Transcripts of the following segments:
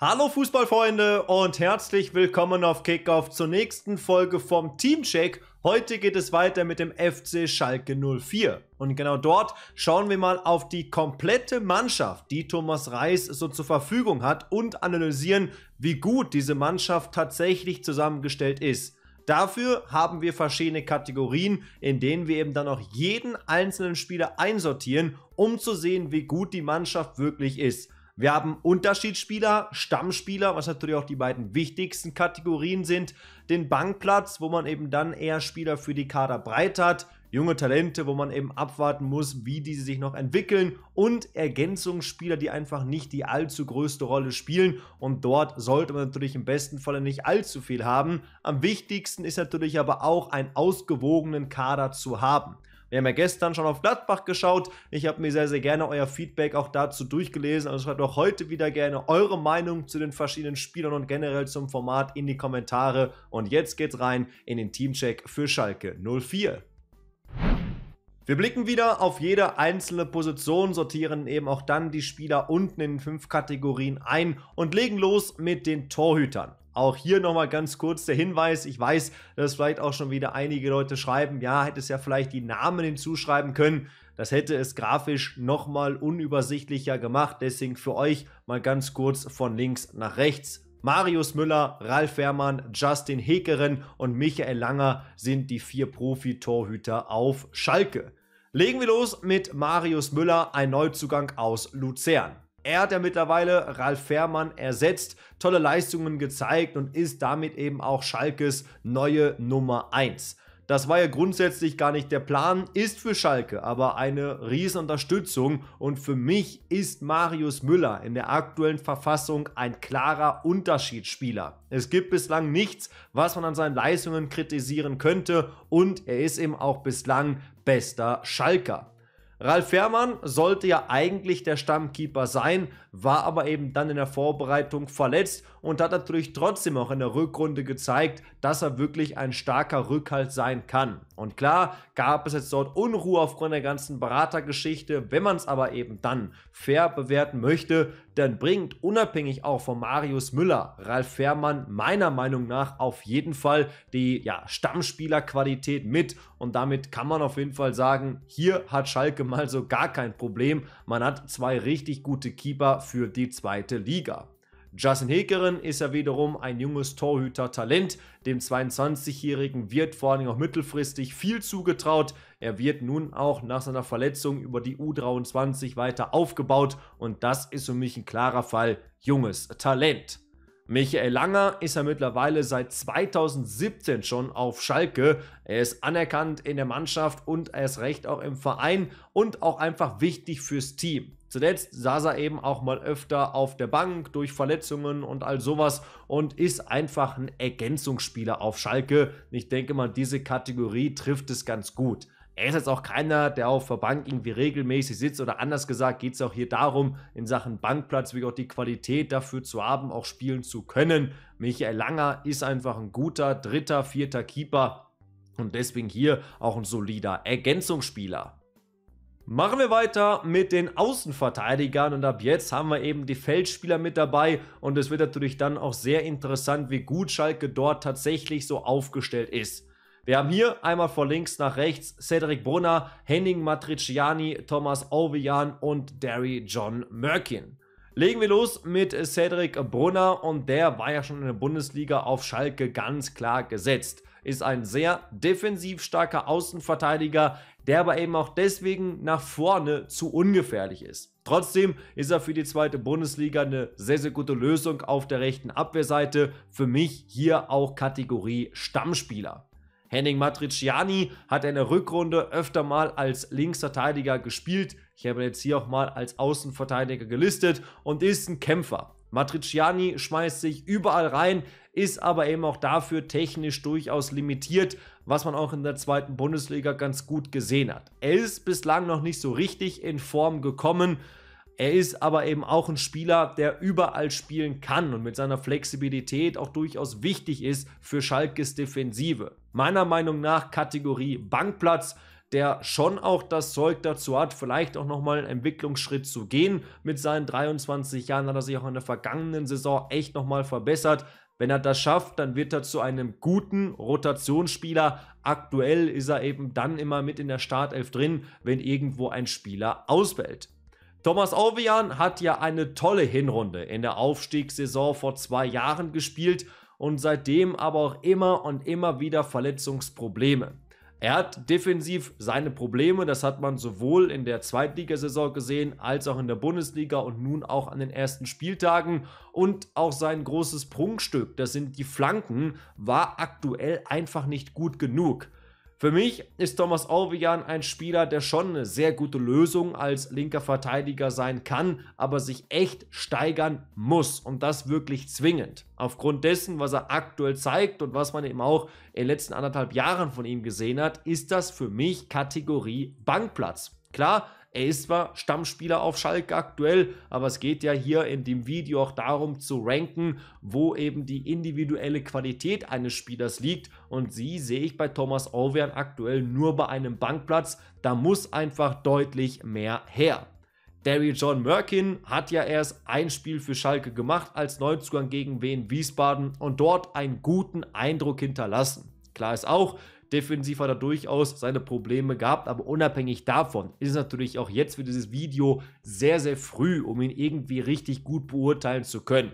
Hallo Fußballfreunde und herzlich willkommen auf Kickoff zur nächsten Folge vom Teamcheck. Heute geht es weiter mit dem FC Schalke 04. Und genau dort schauen wir mal auf die komplette Mannschaft, die Thomas Reis so zur Verfügung hat und analysieren, wie gut diese Mannschaft tatsächlich zusammengestellt ist. Dafür haben wir verschiedene Kategorien, in denen wir eben dann auch jeden einzelnen Spieler einsortieren, um zu sehen, wie gut die Mannschaft wirklich ist. Wir haben Unterschiedsspieler, Stammspieler, was natürlich auch die beiden wichtigsten Kategorien sind. Den Bankplatz, wo man eben dann eher Spieler für die Kaderbreite hat. Junge Talente, wo man eben abwarten muss, wie diese sich noch entwickeln. Und Ergänzungsspieler, die einfach nicht die allzu größte Rolle spielen. Und dort sollte man natürlich im besten Falle nicht allzu viel haben. Am wichtigsten ist natürlich aber auch, einen ausgewogenen Kader zu haben. Wir haben ja gestern schon auf Gladbach geschaut. Ich habe mir sehr, sehr gerne euer Feedback auch dazu durchgelesen. Also schreibt auch heute wieder gerne eure Meinung zu den verschiedenen Spielern und generell zum Format in die Kommentare. Und jetzt geht's rein in den Teamcheck für Schalke 04. Wir blicken wieder auf jede einzelne Position, sortieren eben auch dann die Spieler unten in fünf Kategorien ein und legen los mit den Torhütern. Auch hier nochmal ganz kurz der Hinweis. Ich weiß, dass vielleicht auch schon wieder einige Leute schreiben, ja, hätte es ja vielleicht die Namen hinzuschreiben können. Das hätte es grafisch nochmal unübersichtlicher gemacht. Deswegen für euch mal ganz kurz von links nach rechts. Marius Müller, Ralf Fährmann, Justin Hekeren und Michael Langer sind die vier Profi-Torhüter auf Schalke. Legen wir los mit Marius Müller, ein Neuzugang aus Luzern. Er hat ja mittlerweile Ralf Fährmann ersetzt, tolle Leistungen gezeigt und ist damit eben auch Schalkes neue Nummer 1. Das war ja grundsätzlich gar nicht der Plan, ist für Schalke aber eine Riesenunterstützung und für mich ist Marius Müller in der aktuellen Verfassung ein klarer Unterschiedsspieler. Es gibt bislang nichts, was man an seinen Leistungen kritisieren könnte und er ist eben auch bislang bester Schalker. Ralf Fährmann sollte ja eigentlich der Stammkeeper sein, war aber eben dann in der Vorbereitung verletzt und hat natürlich trotzdem auch in der Rückrunde gezeigt, dass er wirklich ein starker Rückhalt sein kann. Und klar gab es jetzt dort Unruhe aufgrund der ganzen Beratergeschichte. Wenn man es aber eben dann fair bewerten möchte, dann bringt unabhängig auch von Marius Müller Ralf Fährmann meiner Meinung nach auf jeden Fall die ja, Stammspielerqualität mit. Und damit kann man auf jeden Fall sagen, hier hat Schalke mal so gar kein Problem. Man hat zwei richtig gute Keeper für die zweite Liga. Justin Hekeren ist ja wiederum ein junges Torhüter-Talent. Dem 22-Jährigen wird vor allem auch mittelfristig viel zugetraut. Er wird nun auch nach seiner Verletzung über die U23 weiter aufgebaut und das ist für mich ein klarer Fall junges Talent. Michael Langer ist ja mittlerweile seit 2017 schon auf Schalke. Er ist anerkannt in der Mannschaft und erst recht auch im Verein und auch einfach wichtig fürs Team. Zuletzt saß er eben auch mal öfter auf der Bank durch Verletzungen und all sowas und ist einfach ein Ergänzungsspieler auf Schalke. Ich denke mal, diese Kategorie trifft es ganz gut. Er ist jetzt auch keiner, der auf der Bank irgendwie regelmäßig sitzt oder anders gesagt geht es auch hier darum, in Sachen Bankplatz wie auch die Qualität dafür zu haben, auch spielen zu können. Michael Langer ist einfach ein guter dritter, vierter Keeper und deswegen hier auch ein solider Ergänzungsspieler. Machen wir weiter mit den Außenverteidigern und ab jetzt haben wir eben die Feldspieler mit dabei und es wird natürlich dann auch sehr interessant, wie gut Schalke dort tatsächlich so aufgestellt ist. Wir haben hier einmal von links nach rechts Cedric Brunner, Henning Matriciani, Thomas Ovian und Derry John Merkin. Legen wir los mit Cedric Brunner und der war ja schon in der Bundesliga auf Schalke ganz klar gesetzt. Ist ein sehr defensiv starker Außenverteidiger, der aber eben auch deswegen nach vorne zu ungefährlich ist. Trotzdem ist er für die zweite Bundesliga eine sehr, sehr gute Lösung auf der rechten Abwehrseite. Für mich hier auch Kategorie Stammspieler. Henning Matriciani hat in der Rückrunde öfter mal als Linksverteidiger gespielt. Ich habe jetzt hier auch mal als Außenverteidiger gelistet und ist ein Kämpfer. Matriciani schmeißt sich überall rein, ist aber eben auch dafür technisch durchaus limitiert, was man auch in der zweiten Bundesliga ganz gut gesehen hat. Er ist bislang noch nicht so richtig in Form gekommen. Er ist aber eben auch ein Spieler, der überall spielen kann und mit seiner Flexibilität auch durchaus wichtig ist für Schalkes Defensive. Meiner Meinung nach Kategorie Bankplatz, der schon auch das Zeug dazu hat, vielleicht auch nochmal einen Entwicklungsschritt zu gehen. Mit seinen 23 Jahren hat er sich auch in der vergangenen Saison echt nochmal verbessert. Wenn er das schafft, dann wird er zu einem guten Rotationsspieler. Aktuell ist er eben dann immer mit in der Startelf drin, wenn irgendwo ein Spieler ausfällt. Thomas Ovian hat ja eine tolle Hinrunde in der Aufstiegssaison vor zwei Jahren gespielt und seitdem aber auch immer und immer wieder Verletzungsprobleme. Er hat defensiv seine Probleme, das hat man sowohl in der Zweitligasaison gesehen als auch in der Bundesliga und nun auch an den ersten Spieltagen. Und auch sein großes Prunkstück, das sind die Flanken, war aktuell einfach nicht gut genug. Für mich ist Thomas Olvian ein Spieler, der schon eine sehr gute Lösung als linker Verteidiger sein kann, aber sich echt steigern muss und das wirklich zwingend. Aufgrund dessen, was er aktuell zeigt und was man eben auch in den letzten anderthalb Jahren von ihm gesehen hat, ist das für mich Kategorie Bankplatz. Klar, er ist zwar Stammspieler auf Schalke aktuell, aber es geht ja hier in dem Video auch darum zu ranken, wo eben die individuelle Qualität eines Spielers liegt. Und sie sehe ich bei Thomas Orwean aktuell nur bei einem Bankplatz. Da muss einfach deutlich mehr her. Derry John Merkin hat ja erst ein Spiel für Schalke gemacht als Neuzugang gegen Wien Wiesbaden und dort einen guten Eindruck hinterlassen. Klar ist auch, Defensiv hat er durchaus seine Probleme gehabt, aber unabhängig davon ist es natürlich auch jetzt für dieses Video sehr, sehr früh, um ihn irgendwie richtig gut beurteilen zu können.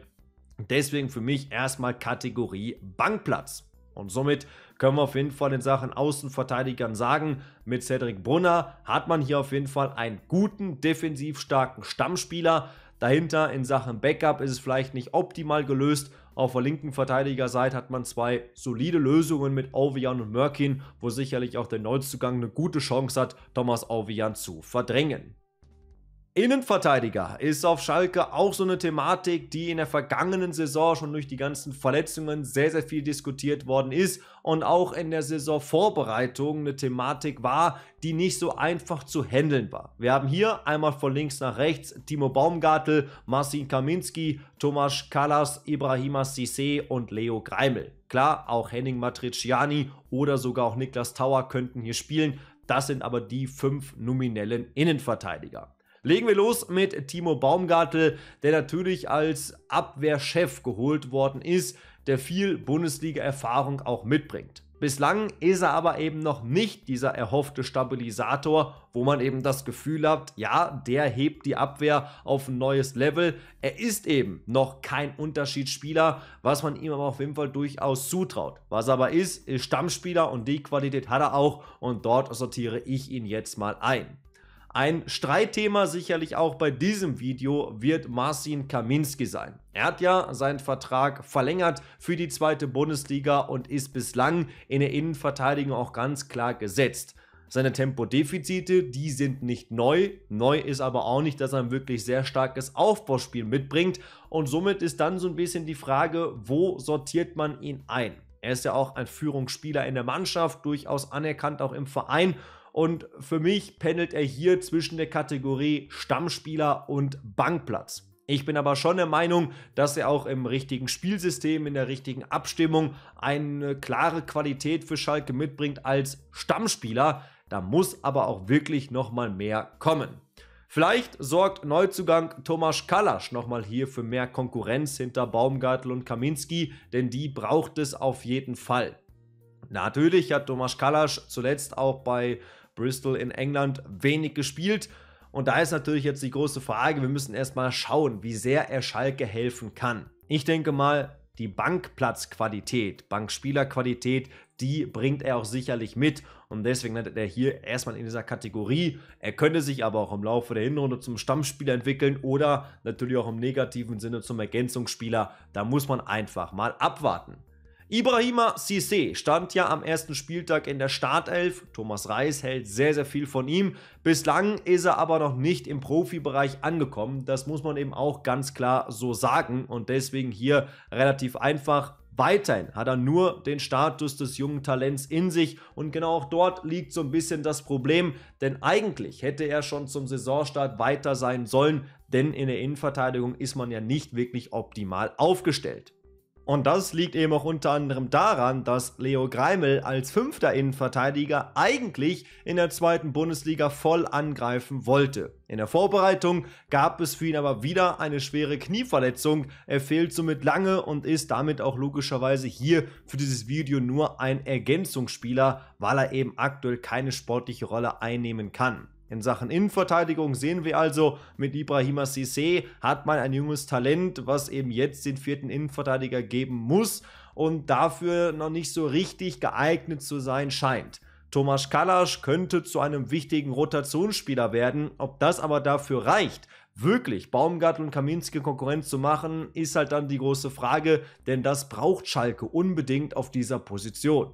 Deswegen für mich erstmal Kategorie Bankplatz. Und somit können wir auf jeden Fall in Sachen Außenverteidigern sagen, mit Cedric Brunner hat man hier auf jeden Fall einen guten, defensiv starken Stammspieler. Dahinter in Sachen Backup ist es vielleicht nicht optimal gelöst, auf der linken Verteidigerseite hat man zwei solide Lösungen mit Ovian und Mörkin, wo sicherlich auch der Neuzugang eine gute Chance hat, Thomas Ovian zu verdrängen. Innenverteidiger ist auf Schalke auch so eine Thematik, die in der vergangenen Saison schon durch die ganzen Verletzungen sehr, sehr viel diskutiert worden ist und auch in der Saisonvorbereitung eine Thematik war, die nicht so einfach zu handeln war. Wir haben hier einmal von links nach rechts Timo Baumgartel, Marcin Kaminski, Tomasz Kalas, Ibrahima Sissé und Leo Greimel. Klar, auch Henning Matriciani oder sogar auch Niklas Tauer könnten hier spielen. Das sind aber die fünf nominellen Innenverteidiger. Legen wir los mit Timo Baumgartel, der natürlich als Abwehrchef geholt worden ist, der viel Bundesliga-Erfahrung auch mitbringt. Bislang ist er aber eben noch nicht dieser erhoffte Stabilisator, wo man eben das Gefühl hat, ja, der hebt die Abwehr auf ein neues Level. Er ist eben noch kein Unterschiedsspieler, was man ihm aber auf jeden Fall durchaus zutraut. Was aber ist, ist Stammspieler und die Qualität hat er auch und dort sortiere ich ihn jetzt mal ein. Ein Streitthema sicherlich auch bei diesem Video wird Marcin Kaminski sein. Er hat ja seinen Vertrag verlängert für die zweite Bundesliga und ist bislang in der Innenverteidigung auch ganz klar gesetzt. Seine Tempodefizite, die sind nicht neu. Neu ist aber auch nicht, dass er ein wirklich sehr starkes Aufbauspiel mitbringt. Und somit ist dann so ein bisschen die Frage, wo sortiert man ihn ein? Er ist ja auch ein Führungsspieler in der Mannschaft, durchaus anerkannt auch im Verein. Und für mich pendelt er hier zwischen der Kategorie Stammspieler und Bankplatz. Ich bin aber schon der Meinung, dass er auch im richtigen Spielsystem, in der richtigen Abstimmung eine klare Qualität für Schalke mitbringt als Stammspieler. Da muss aber auch wirklich nochmal mehr kommen. Vielleicht sorgt Neuzugang Tomasz Kalasch nochmal hier für mehr Konkurrenz hinter Baumgartel und Kaminski, denn die braucht es auf jeden Fall. Natürlich hat Tomasz Kalasch zuletzt auch bei Bristol in England wenig gespielt. Und da ist natürlich jetzt die große Frage, wir müssen erstmal schauen, wie sehr er Schalke helfen kann. Ich denke mal, die Bankplatzqualität, Bankspielerqualität, die bringt er auch sicherlich mit. Und deswegen landet er hier erstmal in dieser Kategorie. Er könnte sich aber auch im Laufe der Hinrunde zum Stammspieler entwickeln oder natürlich auch im negativen Sinne zum Ergänzungsspieler. Da muss man einfach mal abwarten. Ibrahima Cissé stand ja am ersten Spieltag in der Startelf. Thomas Reis hält sehr, sehr viel von ihm. Bislang ist er aber noch nicht im Profibereich angekommen. Das muss man eben auch ganz klar so sagen. Und deswegen hier relativ einfach. Weiterhin hat er nur den Status des jungen Talents in sich und genau auch dort liegt so ein bisschen das Problem, denn eigentlich hätte er schon zum Saisonstart weiter sein sollen, denn in der Innenverteidigung ist man ja nicht wirklich optimal aufgestellt. Und das liegt eben auch unter anderem daran, dass Leo Greimel als fünfter Innenverteidiger eigentlich in der zweiten Bundesliga voll angreifen wollte. In der Vorbereitung gab es für ihn aber wieder eine schwere Knieverletzung. Er fehlt somit lange und ist damit auch logischerweise hier für dieses Video nur ein Ergänzungsspieler, weil er eben aktuell keine sportliche Rolle einnehmen kann. In Sachen Innenverteidigung sehen wir also, mit Ibrahima Sissé hat man ein junges Talent, was eben jetzt den vierten Innenverteidiger geben muss und dafür noch nicht so richtig geeignet zu sein scheint. Tomasz Kalasch könnte zu einem wichtigen Rotationsspieler werden, ob das aber dafür reicht, wirklich Baumgart und Kaminski Konkurrenz zu machen, ist halt dann die große Frage, denn das braucht Schalke unbedingt auf dieser Position.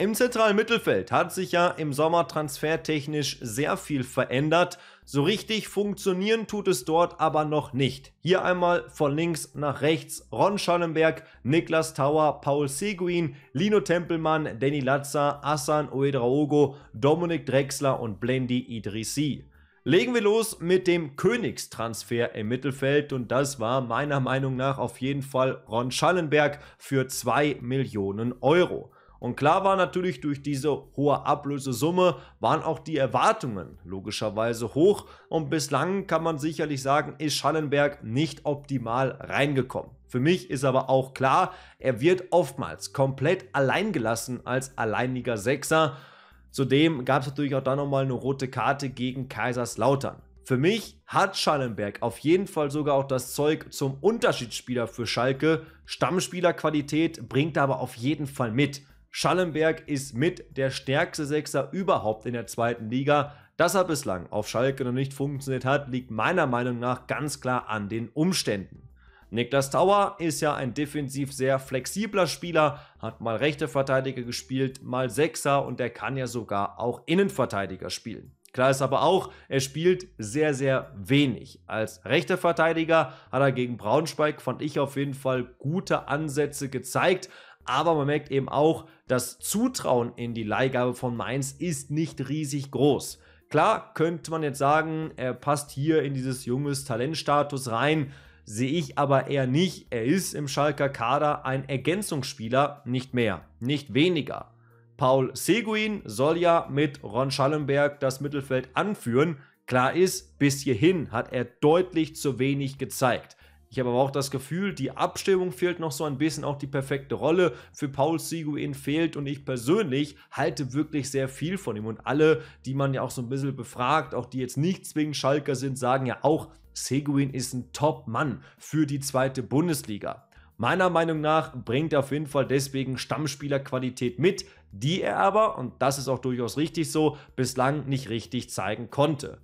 Im zentralen Mittelfeld hat sich ja im Sommer transfertechnisch sehr viel verändert. So richtig funktionieren tut es dort aber noch nicht. Hier einmal von links nach rechts Ron Schallenberg, Niklas Tauer, Paul Seguin, Lino Tempelmann, Danny Latza, Assan Oedraogo, Dominik Drexler und Blendi Idrissi. Legen wir los mit dem Königstransfer im Mittelfeld und das war meiner Meinung nach auf jeden Fall Ron Schallenberg für 2 Millionen Euro. Und klar war natürlich, durch diese hohe Ablösesumme waren auch die Erwartungen logischerweise hoch und bislang kann man sicherlich sagen, ist Schallenberg nicht optimal reingekommen. Für mich ist aber auch klar, er wird oftmals komplett alleingelassen als alleiniger Sechser. Zudem gab es natürlich auch dann nochmal eine rote Karte gegen Kaiserslautern. Für mich hat Schallenberg auf jeden Fall sogar auch das Zeug zum Unterschiedsspieler für Schalke. Stammspielerqualität bringt er aber auf jeden Fall mit. Schallenberg ist mit der stärkste Sechser überhaupt in der zweiten Liga. Dass er bislang auf Schalke noch nicht funktioniert hat, liegt meiner Meinung nach ganz klar an den Umständen. Niklas Tauer ist ja ein defensiv sehr flexibler Spieler, hat mal rechte Verteidiger gespielt, mal Sechser und er kann ja sogar auch Innenverteidiger spielen. Klar ist aber auch, er spielt sehr, sehr wenig. Als rechter Verteidiger hat er gegen Braunschweig, fand ich auf jeden Fall, gute Ansätze gezeigt, aber man merkt eben auch, das Zutrauen in die Leihgabe von Mainz ist nicht riesig groß. Klar könnte man jetzt sagen, er passt hier in dieses junges Talentstatus rein, sehe ich aber eher nicht. Er ist im Schalker Kader ein Ergänzungsspieler, nicht mehr, nicht weniger. Paul Seguin soll ja mit Ron Schallenberg das Mittelfeld anführen. Klar ist, bis hierhin hat er deutlich zu wenig gezeigt. Ich habe aber auch das Gefühl, die Abstimmung fehlt noch so ein bisschen, auch die perfekte Rolle für Paul Seguin fehlt und ich persönlich halte wirklich sehr viel von ihm. Und alle, die man ja auch so ein bisschen befragt, auch die jetzt nicht zwingend Schalker sind, sagen ja auch, Seguin ist ein Top-Mann für die zweite Bundesliga. Meiner Meinung nach bringt er auf jeden Fall deswegen Stammspielerqualität mit, die er aber, und das ist auch durchaus richtig so, bislang nicht richtig zeigen konnte.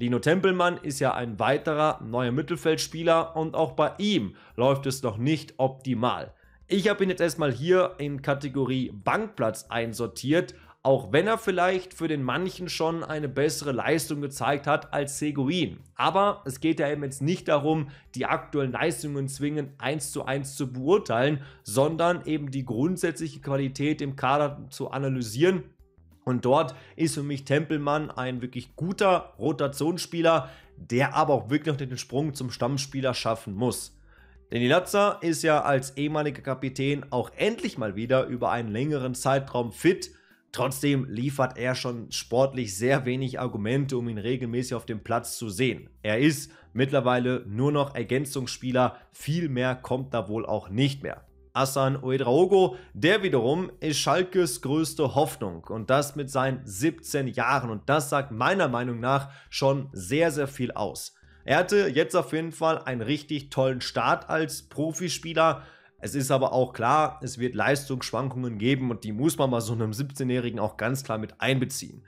Lino Tempelmann ist ja ein weiterer neuer Mittelfeldspieler und auch bei ihm läuft es noch nicht optimal. Ich habe ihn jetzt erstmal hier in Kategorie Bankplatz einsortiert, auch wenn er vielleicht für den manchen schon eine bessere Leistung gezeigt hat als Seguin. Aber es geht ja eben jetzt nicht darum, die aktuellen Leistungen zwingend eins zu eins zu beurteilen, sondern eben die grundsätzliche Qualität im Kader zu analysieren und dort ist für mich Tempelmann ein wirklich guter Rotationsspieler, der aber auch wirklich noch den Sprung zum Stammspieler schaffen muss. Denn die Latza ist ja als ehemaliger Kapitän auch endlich mal wieder über einen längeren Zeitraum fit. Trotzdem liefert er schon sportlich sehr wenig Argumente, um ihn regelmäßig auf dem Platz zu sehen. Er ist mittlerweile nur noch Ergänzungsspieler, viel mehr kommt da wohl auch nicht mehr. Hassan Oedraogo, Der wiederum ist Schalkes größte Hoffnung und das mit seinen 17 Jahren. Und das sagt meiner Meinung nach schon sehr, sehr viel aus. Er hatte jetzt auf jeden Fall einen richtig tollen Start als Profispieler. Es ist aber auch klar, es wird Leistungsschwankungen geben und die muss man bei so einem 17-Jährigen auch ganz klar mit einbeziehen.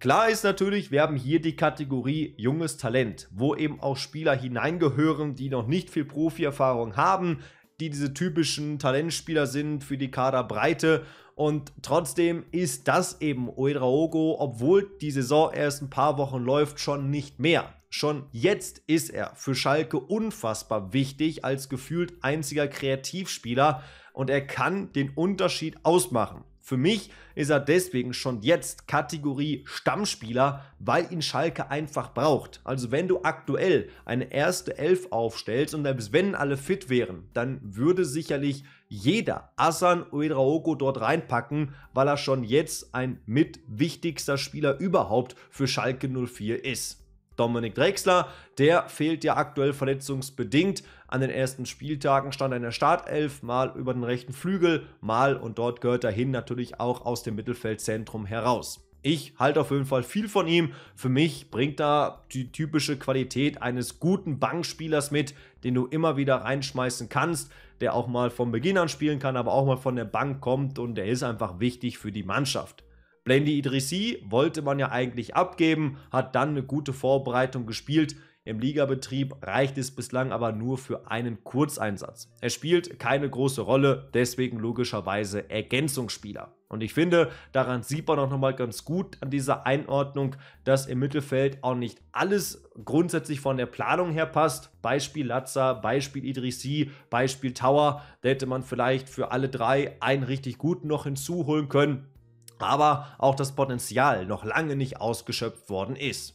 Klar ist natürlich, wir haben hier die Kategorie junges Talent, wo eben auch Spieler hineingehören, die noch nicht viel Profierfahrung haben, die diese typischen Talentspieler sind für die Kaderbreite. Und trotzdem ist das eben Oedraogo, obwohl die Saison erst ein paar Wochen läuft, schon nicht mehr. Schon jetzt ist er für Schalke unfassbar wichtig als gefühlt einziger Kreativspieler und er kann den Unterschied ausmachen. Für mich ist er deswegen schon jetzt Kategorie Stammspieler, weil ihn Schalke einfach braucht. Also wenn du aktuell eine erste Elf aufstellst und selbst wenn alle fit wären, dann würde sicherlich jeder Asan Uedraogo dort reinpacken, weil er schon jetzt ein mitwichtigster Spieler überhaupt für Schalke 04 ist. Dominik Drexler. Der fehlt ja aktuell verletzungsbedingt. An den ersten Spieltagen stand er in der Startelf, mal über den rechten Flügel, mal und dort gehört er hin natürlich auch aus dem Mittelfeldzentrum heraus. Ich halte auf jeden Fall viel von ihm. Für mich bringt er die typische Qualität eines guten Bankspielers mit, den du immer wieder reinschmeißen kannst, der auch mal von Beginn an spielen kann, aber auch mal von der Bank kommt und der ist einfach wichtig für die Mannschaft. Blendy Idrissi wollte man ja eigentlich abgeben, hat dann eine gute Vorbereitung gespielt. Im Ligabetrieb reicht es bislang aber nur für einen Kurzeinsatz. Er spielt keine große Rolle, deswegen logischerweise Ergänzungsspieler. Und ich finde, daran sieht man auch nochmal ganz gut an dieser Einordnung, dass im Mittelfeld auch nicht alles grundsätzlich von der Planung her passt. Beispiel Latza, Beispiel Idrissi, Beispiel Tower. Da hätte man vielleicht für alle drei einen richtig guten noch hinzuholen können aber auch das Potenzial noch lange nicht ausgeschöpft worden ist.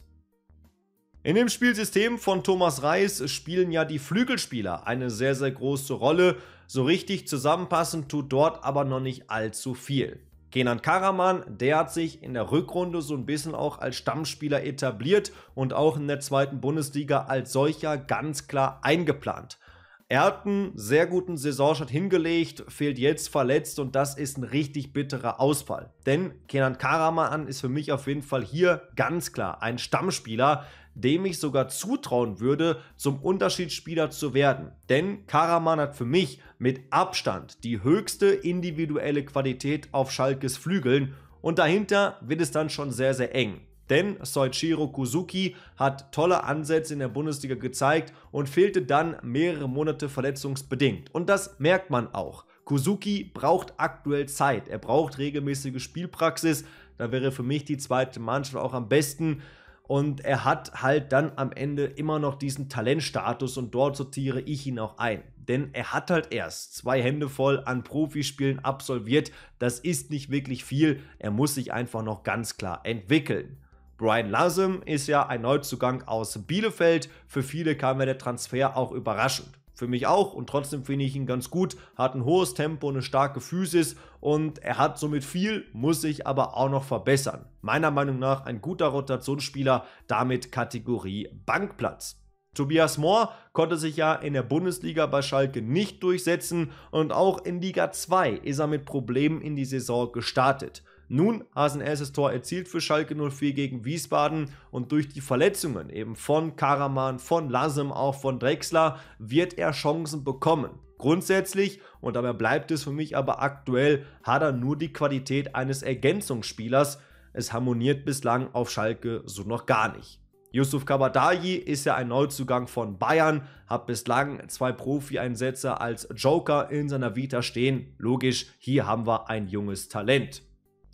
In dem Spielsystem von Thomas Reis spielen ja die Flügelspieler eine sehr, sehr große Rolle. So richtig zusammenpassen tut dort aber noch nicht allzu viel. Kenan Karaman, der hat sich in der Rückrunde so ein bisschen auch als Stammspieler etabliert und auch in der zweiten Bundesliga als solcher ganz klar eingeplant. Er hat einen sehr guten Saisonstart hingelegt, fehlt jetzt verletzt und das ist ein richtig bitterer Ausfall. Denn Kenan Karaman ist für mich auf jeden Fall hier ganz klar ein Stammspieler, dem ich sogar zutrauen würde, zum Unterschiedsspieler zu werden. Denn Karaman hat für mich mit Abstand die höchste individuelle Qualität auf Schalkes Flügeln und dahinter wird es dann schon sehr, sehr eng. Denn Soichiro Kuzuki hat tolle Ansätze in der Bundesliga gezeigt und fehlte dann mehrere Monate verletzungsbedingt. Und das merkt man auch. Kuzuki braucht aktuell Zeit, er braucht regelmäßige Spielpraxis, da wäre für mich die zweite Mannschaft auch am besten. Und er hat halt dann am Ende immer noch diesen Talentstatus und dort sortiere ich ihn auch ein. Denn er hat halt erst zwei Hände voll an Profispielen absolviert. Das ist nicht wirklich viel. Er muss sich einfach noch ganz klar entwickeln. Brian Lassem ist ja ein Neuzugang aus Bielefeld. Für viele kam ja der Transfer auch überraschend. Für mich auch und trotzdem finde ich ihn ganz gut. Hat ein hohes Tempo, eine starke Physis und er hat somit viel, muss sich aber auch noch verbessern. Meiner Meinung nach ein guter Rotationsspieler, damit Kategorie Bankplatz. Tobias Mohr konnte sich ja in der Bundesliga bei Schalke nicht durchsetzen und auch in Liga 2 ist er mit Problemen in die Saison gestartet. Nun hat ein erstes Tor erzielt für Schalke 04 gegen Wiesbaden und durch die Verletzungen eben von Karaman, von Lassem, auch von Drexler wird er Chancen bekommen. Grundsätzlich, und dabei bleibt es für mich aber aktuell, hat er nur die Qualität eines Ergänzungsspielers. Es harmoniert bislang auf Schalke so noch gar nicht. Yusuf Kabadayi ist ja ein Neuzugang von Bayern, hat bislang zwei Profi-Einsätze als Joker in seiner Vita stehen. Logisch, hier haben wir ein junges Talent.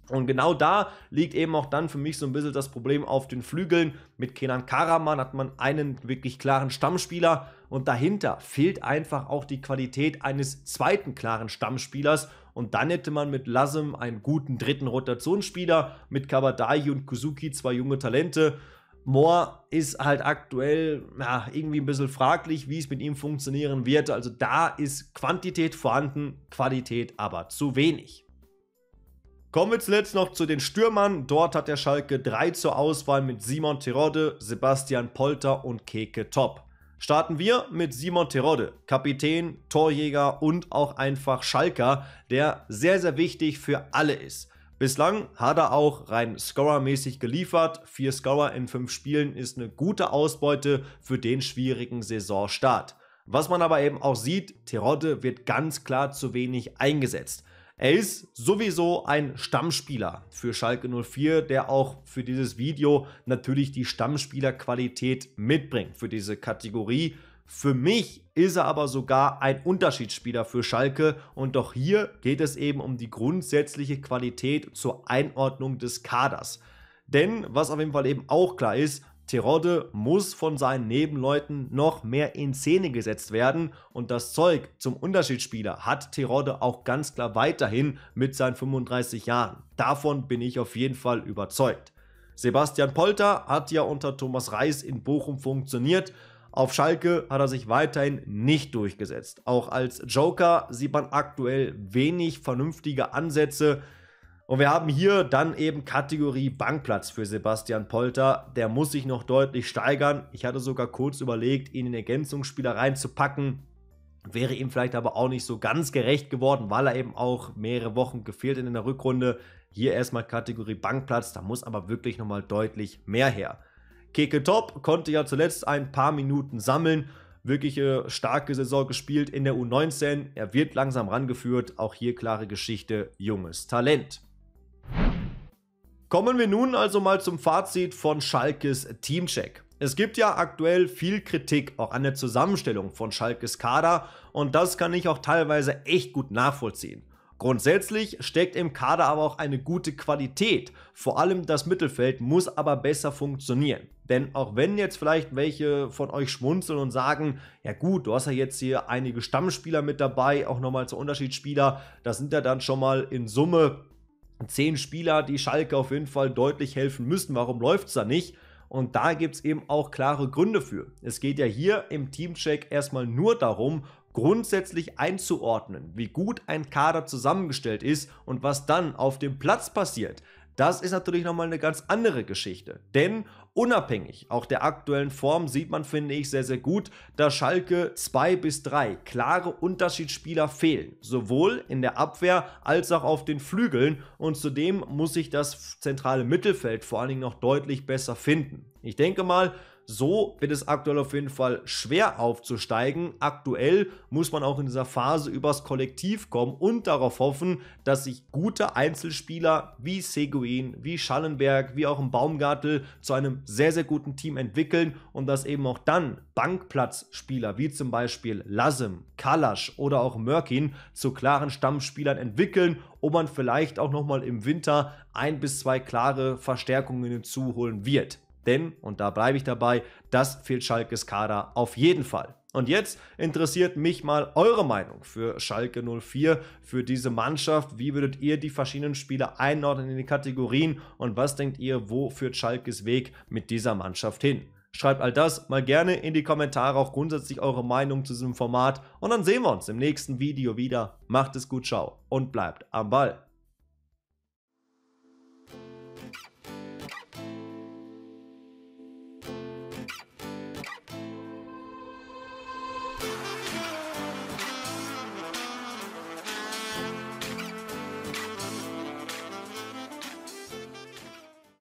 Und genau da liegt eben auch dann für mich so ein bisschen das Problem auf den Flügeln. Mit Kenan Karaman hat man einen wirklich klaren Stammspieler und dahinter fehlt einfach auch die Qualität eines zweiten klaren Stammspielers. Und dann hätte man mit Lassem einen guten dritten Rotationsspieler, mit Kabadai und Kuzuki zwei junge Talente. Moore ist halt aktuell ja, irgendwie ein bisschen fraglich, wie es mit ihm funktionieren wird. Also da ist Quantität vorhanden, Qualität aber zu wenig. Kommen wir zuletzt noch zu den Stürmern. Dort hat der Schalke drei zur Auswahl mit Simon Terodde, Sebastian Polter und Keke Top. Starten wir mit Simon Terodde, Kapitän, Torjäger und auch einfach Schalker, der sehr, sehr wichtig für alle ist. Bislang hat er auch rein scorermäßig geliefert. Vier Scorer in fünf Spielen ist eine gute Ausbeute für den schwierigen Saisonstart. Was man aber eben auch sieht, Terodde wird ganz klar zu wenig eingesetzt. Er ist sowieso ein Stammspieler für Schalke 04, der auch für dieses Video natürlich die Stammspielerqualität mitbringt, für diese Kategorie. Für mich ist er aber sogar ein Unterschiedsspieler für Schalke und doch hier geht es eben um die grundsätzliche Qualität zur Einordnung des Kaders. Denn was auf jeden Fall eben auch klar ist, Terodde muss von seinen Nebenleuten noch mehr in Szene gesetzt werden und das Zeug zum Unterschiedsspieler hat Terodde auch ganz klar weiterhin mit seinen 35 Jahren. Davon bin ich auf jeden Fall überzeugt. Sebastian Polter hat ja unter Thomas Reis in Bochum funktioniert, auf Schalke hat er sich weiterhin nicht durchgesetzt. Auch als Joker sieht man aktuell wenig vernünftige Ansätze, und wir haben hier dann eben Kategorie Bankplatz für Sebastian Polter. Der muss sich noch deutlich steigern. Ich hatte sogar kurz überlegt, ihn in Ergänzungsspieler reinzupacken. Wäre ihm vielleicht aber auch nicht so ganz gerecht geworden, weil er eben auch mehrere Wochen gefehlt hat in der Rückrunde. Hier erstmal Kategorie Bankplatz, da muss aber wirklich nochmal deutlich mehr her. Keke Top konnte ja zuletzt ein paar Minuten sammeln, wirklich äh, starke Saison gespielt in der U19. Er wird langsam rangeführt, auch hier klare Geschichte, junges Talent. Kommen wir nun also mal zum Fazit von Schalkes Teamcheck. Es gibt ja aktuell viel Kritik auch an der Zusammenstellung von Schalkes Kader und das kann ich auch teilweise echt gut nachvollziehen. Grundsätzlich steckt im Kader aber auch eine gute Qualität. Vor allem das Mittelfeld muss aber besser funktionieren. Denn auch wenn jetzt vielleicht welche von euch schmunzeln und sagen, ja gut, du hast ja jetzt hier einige Stammspieler mit dabei, auch nochmal zu Unterschiedsspieler, das sind ja dann schon mal in Summe zehn Spieler, die Schalke auf jeden Fall deutlich helfen müssen. Warum läuft es da nicht? Und da gibt es eben auch klare Gründe für. Es geht ja hier im Teamcheck erstmal nur darum, grundsätzlich einzuordnen, wie gut ein Kader zusammengestellt ist und was dann auf dem Platz passiert. Das ist natürlich nochmal eine ganz andere Geschichte. Denn unabhängig auch der aktuellen Form sieht man, finde ich, sehr, sehr gut, dass Schalke 2 bis 3 klare Unterschiedsspieler fehlen, sowohl in der Abwehr als auch auf den Flügeln und zudem muss sich das zentrale Mittelfeld vor allen Dingen noch deutlich besser finden. Ich denke mal, so wird es aktuell auf jeden Fall schwer aufzusteigen. Aktuell muss man auch in dieser Phase übers Kollektiv kommen und darauf hoffen, dass sich gute Einzelspieler wie Seguin, wie Schallenberg, wie auch im Baumgartel zu einem sehr, sehr guten Team entwickeln und dass eben auch dann Bankplatzspieler wie zum Beispiel Lassem, Kalasch oder auch Mörkin zu klaren Stammspielern entwickeln, um man vielleicht auch nochmal im Winter ein bis zwei klare Verstärkungen hinzuholen wird. Denn, und da bleibe ich dabei, das fehlt Schalkes Kader auf jeden Fall. Und jetzt interessiert mich mal eure Meinung für Schalke 04, für diese Mannschaft. Wie würdet ihr die verschiedenen Spieler einordnen in die Kategorien? Und was denkt ihr, wo führt Schalkes Weg mit dieser Mannschaft hin? Schreibt all das mal gerne in die Kommentare, auch grundsätzlich eure Meinung zu diesem Format. Und dann sehen wir uns im nächsten Video wieder. Macht es gut, ciao und bleibt am Ball.